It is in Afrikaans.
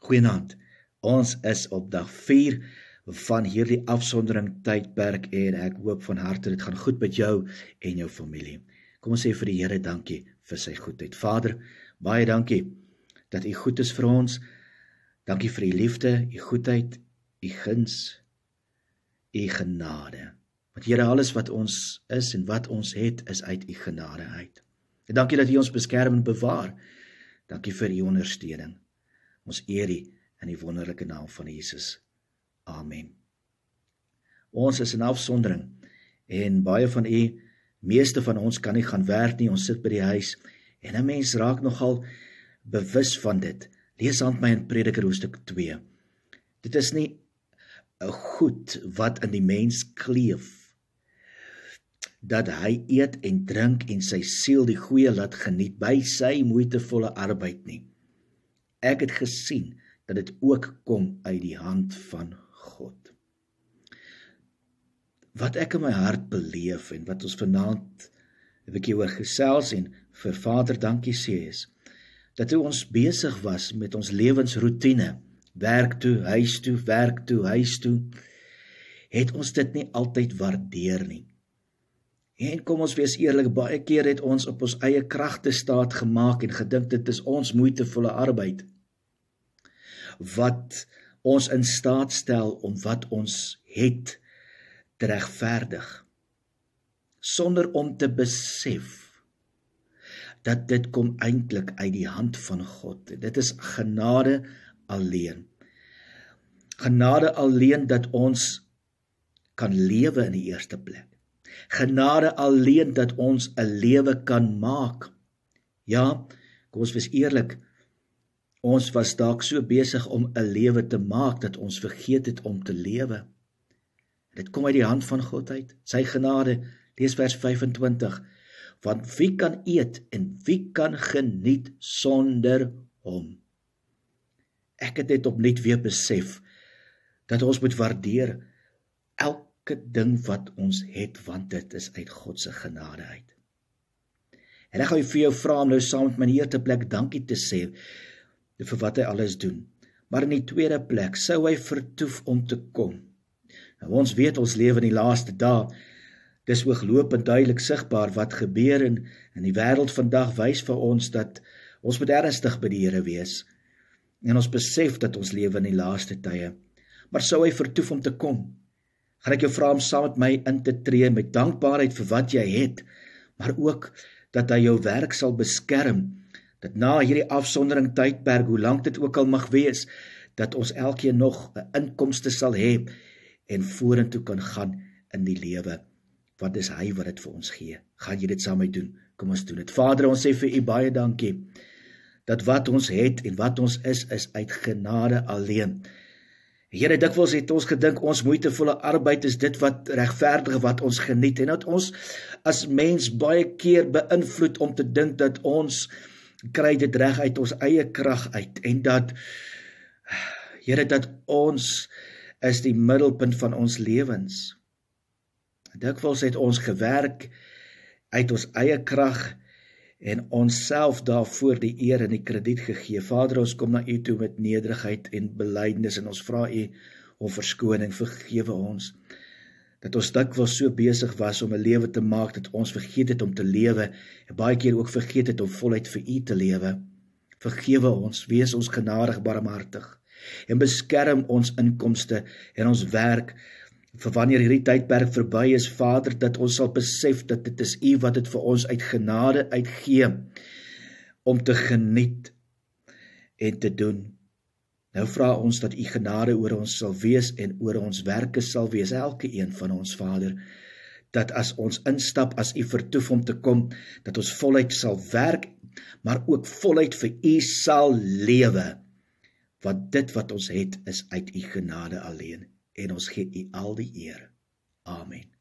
Goeienaand. Ons is op dag 4 van hierdie afsondering tydperk en ek hoop van harte dit gaan goed met jou en jou familie. Kom ons sê vir die Here dankie vir sy goedheid. Vader, baie dankie dat U goed is vir ons. Dankie vir U liefde, U goedheid, U guns, U genade. Want Here, alles wat ons is en wat ons het, is uit U genade uit. En dankie dat U ons beskerm en bewaar. Dankie vir U ondersteuning. Ons eer U in die wonderlike naam van Jesus. Amen. Ons is in afsondering en baie van u, meeste van ons kan nie gaan werk nie. Ons sit by die huis en 'n mens raak nogal bewus van dit. Lees aan my in Prediker hoofstuk 2. Dit is nie 'n eh, goed wat in die mens kleef dat hy eet en drink en sy siel die goeie laat geniet by sy moeitevolle arbeid nie. Ek het gesien dat dit ook kom uit die hand van God. Wat ek in my hart beleef en wat ons vanaand 'n bietjie oor gesels en vir Vader dankie sê is dat toe ons besig was met ons lewensroetine, werk toe, huis toe, werk toe, huis toe, het ons dit nie altyd waardeer nie. En kom ons wees eerlik, baie keer het ons op ons eie kragte staat gemaak en gedink dit is ons moeitevolle arbeid wat ons in staat stel om wat ons het te regverdig sonder om te besef dat dit kom eintlik uit die hand van God. Dit is genade alleen. Genade alleen dat ons kan lewe in die eerste plek genade alleen dat ons 'n lewe kan maak. Ja, kom ons wees eerlik. Ons was dalk so besig om 'n lewe te maak dat ons vergeet het om te lewe. Dit kom uit die hand van God uit, sy genade. Lees vers 25. Want wie kan eet en wie kan geniet sonder hom? Ek het dit opnuut weer besef dat ons moet waardeer elke elke ding wat ons het want dit is uit God se genade uit. En ek gou vir jou vra om nou saam met my hier te plek dankie te sê vir wat hy alles doen. Maar in die tweede plek sou hy vertoef om te kom. Nou ons weet ons lewe in die laaste dae. Dis ooglopend duidelik sigbaar wat gebeur en in die wêreld vandag wys vir ons dat ons moet ernstig by die Here wees en ons besef dat ons lewe in die laaste tye. Maar sou hy vertoef om te kom? gaan ek jou vra om saam met my in te tree met dankbaarheid vir wat jy het, maar ook dat hy jou werk sal beskerm. Dat na hierdie afsondering tydperk, hoe lank dit ook al mag wees, dat ons elkeen nog 'n inkomste sal hê en vorentoe kan gaan in die lewe. Wat is hy wat dit vir ons gee? Gaan jy dit saam met doen? Kom ons doen dit. Vader, ons sê vir U baie dankie dat wat ons het en wat ons is is uit genade alleen. Here dikwels het ons gedink ons moeitevolle arbeid is dit wat regverdig wat ons geniet en dat ons as mens baie keer beïnvloed om te dink dat ons kry dit reg uit ons eie krag uit en dat Here dat ons is die middelpunt van ons lewens. Dikwels het ons gewerk uit ons eie krag en en onsself daarvoor die eer en die krediet gegee. Vader, ons kom na U toe met nederigheid en belydenis en ons vra U om verskoning, vergewe ons dat ons dikwels so besig was om 'n lewe te maak dat ons vergeet het om te lewe en baie keer ook vergeet het om voluit vir U te lewe. Vergewe ons, wees ons genadig, barmhartig en beskerm ons inkomste en ons werk vir wanneer hierdie tydperk verby is, Vader, dat ons sal besef dat dit is U wat dit vir ons uit genade uitgee om te geniet en te doen. Nou vra ons dat U genade oor ons sal wees en oor ons werke sal wees, elke een van ons, Vader, dat as ons instap as U vertoef om te kom, dat ons voluit sal werk, maar ook voluit vir U sal lewe. Want dit wat ons het, is uit U genade alleen en ons gee U al die eer. Amen.